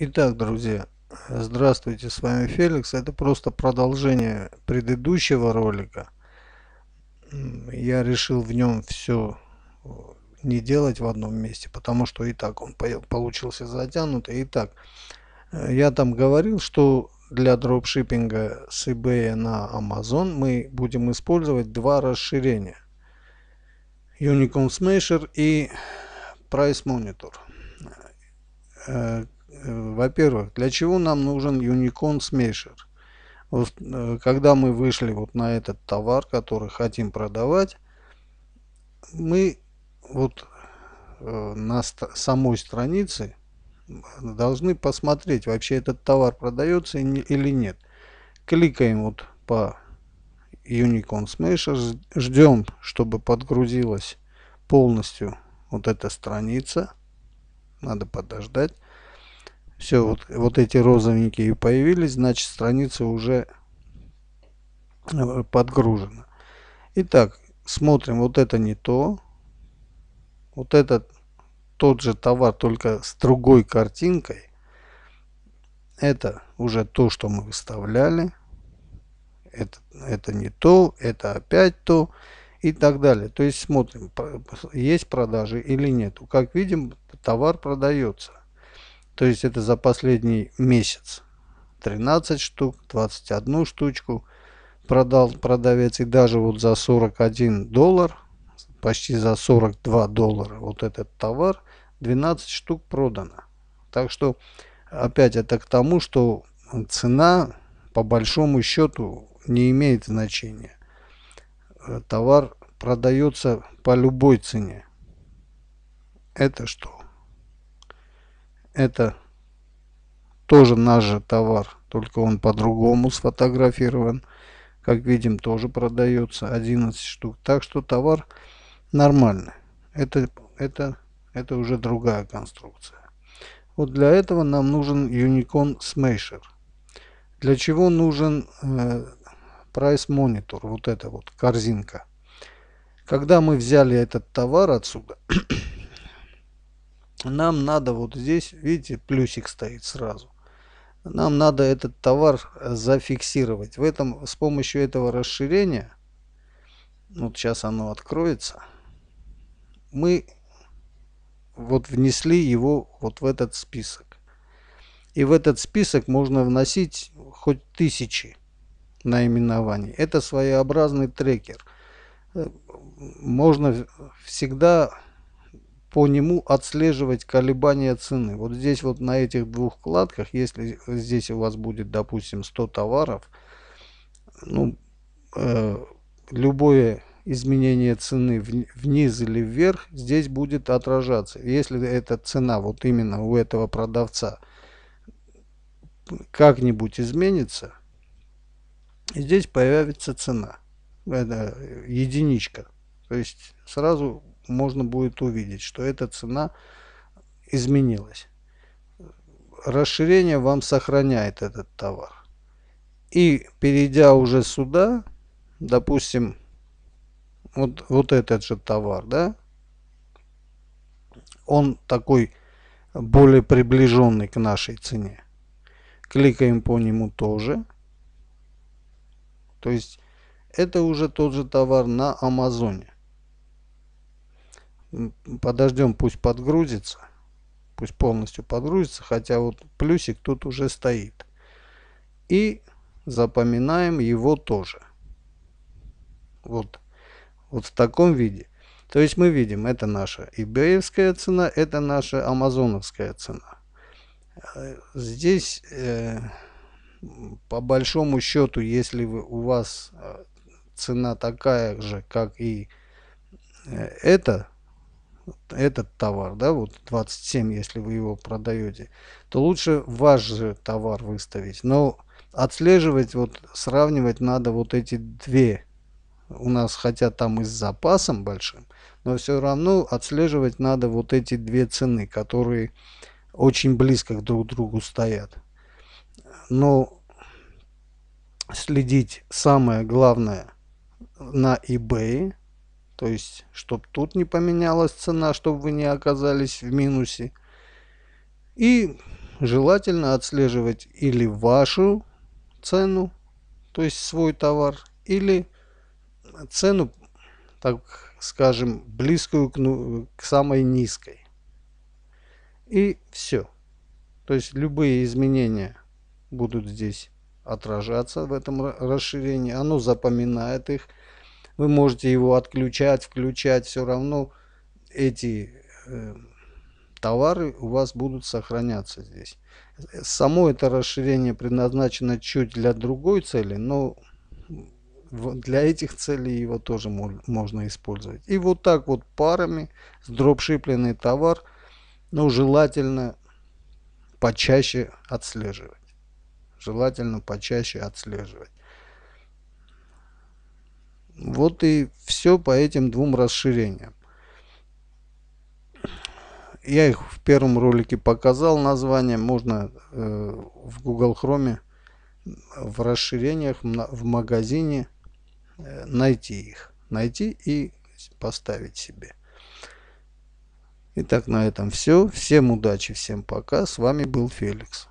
Итак, друзья, здравствуйте, с вами Феликс. Это просто продолжение предыдущего ролика. Я решил в нем все э, не делать в одном месте, потому что и так он получился затянутый. Итак, э, я там говорил, что для дропшиппинга с eBay на Amazon мы будем использовать два расширения. Unicom Smasher и Price Monitor э, Э, во-первых, для чего нам нужен Unicorn Smasher? Вот, э, когда мы вышли вот на этот товар, который хотим продавать, мы вот э, на самой странице должны посмотреть, вообще этот товар продается или нет. Кликаем вот по Unicorn Smasher, ждем, чтобы подгрузилась полностью вот эта страница. Надо подождать. Все, вот, вот эти розовенькие появились, значит страница уже э, подгружена. Итак, смотрим, вот это не то. Вот этот тот же товар, только с другой картинкой. Это уже то, что мы выставляли. Это, это не то, это опять то и так далее. То есть смотрим, есть продажи или нету. Как видим, товар продается. То есть это за последний месяц. 13 штук, 21 штучку продал продавец. И даже вот за 41 доллар, почти за 42 доллара вот этот товар, 12 штук продано. Так что опять это к тому, что цена по большому счету не имеет значения. Э, товар продается по любой цене. Это что? это тоже наш же товар, только он по-другому сфотографирован. Как видим, тоже продается 11 штук. Так что товар нормальный. Это, это, это уже другая конструкция. Вот для этого нам нужен Unicorn Smasher. Для чего нужен э, Price Monitor, вот эта вот корзинка. Когда мы взяли этот товар отсюда, нам надо вот здесь, видите, плюсик стоит сразу. Нам надо этот товар э, зафиксировать. В этом, с помощью этого расширения, вот сейчас оно откроется, мы вот внесли его вот в этот список. И в этот список можно вносить хоть тысячи наименований. Это своеобразный трекер. Э, можно всегда по нему отслеживать колебания цены. Вот здесь вот на этих двух вкладках, если здесь у вас будет, допустим, 100 товаров, ну, э, любое изменение цены в вниз или вверх здесь будет отражаться. Если эта цена вот именно у этого продавца как-нибудь изменится, здесь появится цена, это единичка. То есть сразу можно будет увидеть, что эта цена изменилась. Расширение вам сохраняет этот товар. И перейдя уже сюда, допустим, вот, вот этот же товар, да, он такой более приближенный к нашей цене. Кликаем по нему тоже. То есть это уже тот же товар на Амазоне подождем, пусть подгрузится, пусть полностью подгрузится, хотя вот плюсик тут уже стоит. И запоминаем его тоже. Вот, вот в таком виде. То есть мы видим, это наша eBay цена, это наша амазоновская цена. Э, здесь, э, по большому счету, если вы, у вас э, цена такая же, как и э, это, этот товар, да, вот 27, если вы его продаете, то лучше ваш же товар выставить. Но отслеживать, вот сравнивать надо вот эти две у нас, хотя там и с запасом большим, но все равно отслеживать надо вот эти две цены, которые очень близко друг к другу стоят. Но следить самое главное на eBay то есть, чтобы тут не поменялась цена, чтобы вы не оказались в минусе. И желательно отслеживать или вашу цену, то есть свой товар, или цену, так скажем, близкую к, ну, к самой низкой. И все. То есть любые изменения будут здесь отражаться в этом расширении. Оно запоминает их. Вы можете его отключать, включать, все равно эти э, товары у вас будут сохраняться здесь. Само это расширение предназначено чуть для другой цели, но для этих целей его тоже можно использовать. И вот так вот парами сдропшипленный товар, ну, желательно почаще отслеживать. Желательно почаще отслеживать. Вот и все по этим двум расширениям. Я их в первом ролике показал название. Можно э, в Google Chrome в расширениях в магазине э, найти их. Найти и поставить себе. Итак, на этом все. Всем удачи, всем пока. С вами был Феликс.